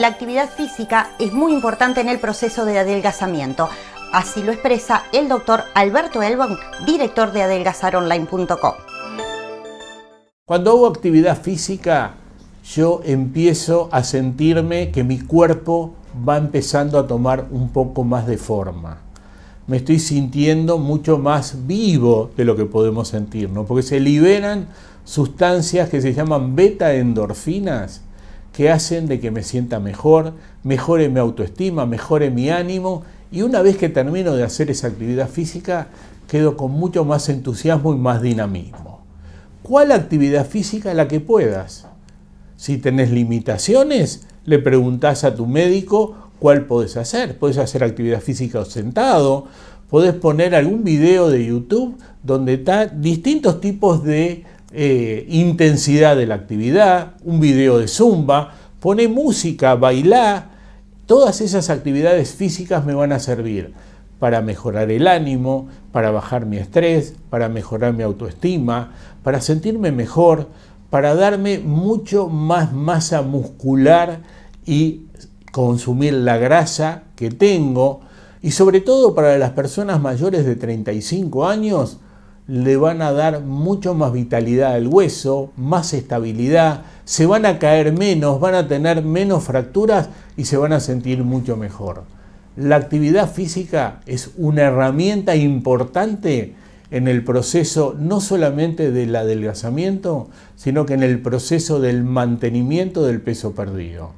la actividad física es muy importante en el proceso de adelgazamiento. Así lo expresa el doctor Alberto Elbon, director de adelgazaronline.com. Cuando hago actividad física, yo empiezo a sentirme que mi cuerpo va empezando a tomar un poco más de forma. Me estoy sintiendo mucho más vivo de lo que podemos ¿no? porque se liberan sustancias que se llaman beta endorfinas que hacen de que me sienta mejor, mejore mi autoestima, mejore mi ánimo y una vez que termino de hacer esa actividad física, quedo con mucho más entusiasmo y más dinamismo. ¿Cuál actividad física la que puedas? Si tenés limitaciones, le preguntás a tu médico cuál podés hacer. Podés hacer actividad física sentado, podés poner algún video de YouTube donde están distintos tipos de eh, intensidad de la actividad, un video de zumba, pone música, baila, Todas esas actividades físicas me van a servir para mejorar el ánimo, para bajar mi estrés, para mejorar mi autoestima, para sentirme mejor, para darme mucho más masa muscular y consumir la grasa que tengo. Y sobre todo para las personas mayores de 35 años, le van a dar mucho más vitalidad al hueso, más estabilidad, se van a caer menos, van a tener menos fracturas y se van a sentir mucho mejor. La actividad física es una herramienta importante en el proceso no solamente del adelgazamiento, sino que en el proceso del mantenimiento del peso perdido.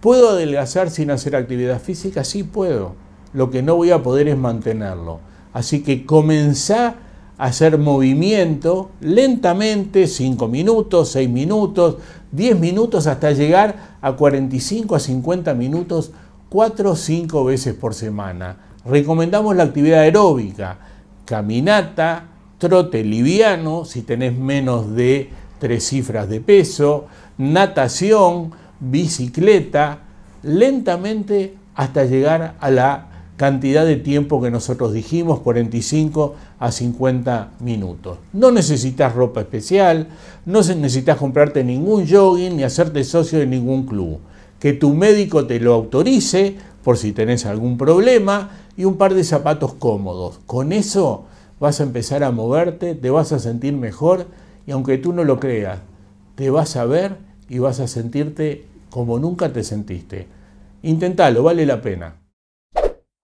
¿Puedo adelgazar sin hacer actividad física? Sí puedo. Lo que no voy a poder es mantenerlo. Así que comenzar hacer movimiento lentamente, 5 minutos, 6 minutos, 10 minutos, hasta llegar a 45 a 50 minutos 4 o 5 veces por semana. Recomendamos la actividad aeróbica, caminata, trote liviano, si tenés menos de 3 cifras de peso, natación, bicicleta, lentamente hasta llegar a la cantidad de tiempo que nosotros dijimos, 45 a 50 minutos. No necesitas ropa especial, no necesitas comprarte ningún jogging ni hacerte socio de ningún club. Que tu médico te lo autorice por si tenés algún problema y un par de zapatos cómodos. Con eso vas a empezar a moverte, te vas a sentir mejor y aunque tú no lo creas, te vas a ver y vas a sentirte como nunca te sentiste. Intentalo, vale la pena.